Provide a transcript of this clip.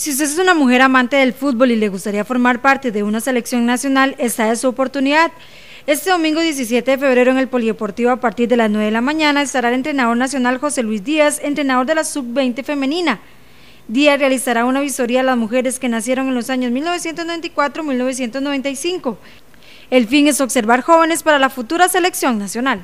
Si usted es una mujer amante del fútbol y le gustaría formar parte de una selección nacional, esta es su oportunidad. Este domingo 17 de febrero en el Polideportivo a partir de las 9 de la mañana estará el entrenador nacional José Luis Díaz, entrenador de la Sub-20 femenina. Díaz realizará una visoría a las mujeres que nacieron en los años 1994-1995. El fin es observar jóvenes para la futura selección nacional.